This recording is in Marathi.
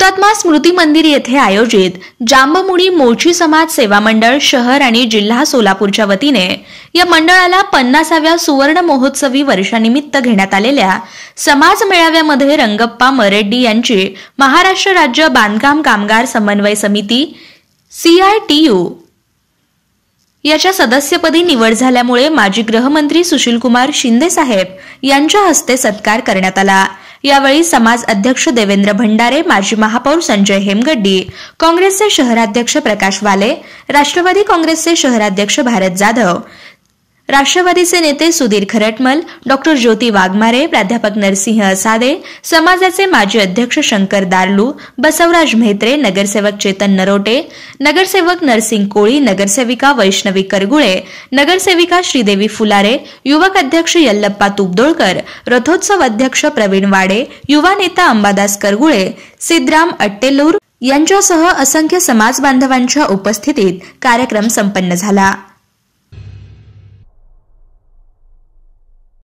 हुतात्मा स्मृती मंदिर येथे आयोजित जांबमुडी मोची समाज सेवा मंडळ शहर आणि जिल्हा सोलापूरच्या वतीने या मंडळाला पन्नासाव्या सुवर्ण महोत्सवी वर्षानिमित्त घेण्यात आलेल्या समाज मेळाव्यामध्ये रंगप्पा मरेड्डी यांची महाराष्ट्र राज्य बांधकाम कामगार समन्वय समिती सीआयटीयू याच्या सदस्यपदी निवड झाल्यामुळे माजी गृहमंत्री सुशीलकुमार शिंदे साहेब यांच्या हस्ते सत्कार करण्यात आला यावेळी समाज अध्यक्ष देवेंद्र भंडारे माजी महापौर संजय हेमगड्डी काँग्रेसचे शहराध्यक्ष प्रकाश वाले राष्ट्रवादी काँग्रेसचे शहराध्यक्ष भारत जाधव राष्ट्रवादीचे नेते सुधीर खरटमल डॉक्टर ज्योती वाघमारे प्राध्यापक नरसिंह असादे समाजाचे माजी अध्यक्ष शंकर दारलू बसवराज म्हेत्रे नगरसेवक चेतन नरोटे नगरसेवक नरसिंग कोळी नगरसेविका वैष्णवी करगुळे नगरसेविका श्रीदेवी फुलारे युवक अध्यक्ष यल्लप्पा तुपदोळकर रथोत्सव अध्यक्ष प्रवीण वाडे युवा नेता अंबादास करगुळे सिद्धराम अट्टेलूर यांच्यासह असंख्य समाज बांधवांच्या उपस्थितीत कार्यक्रम संपन्न झाला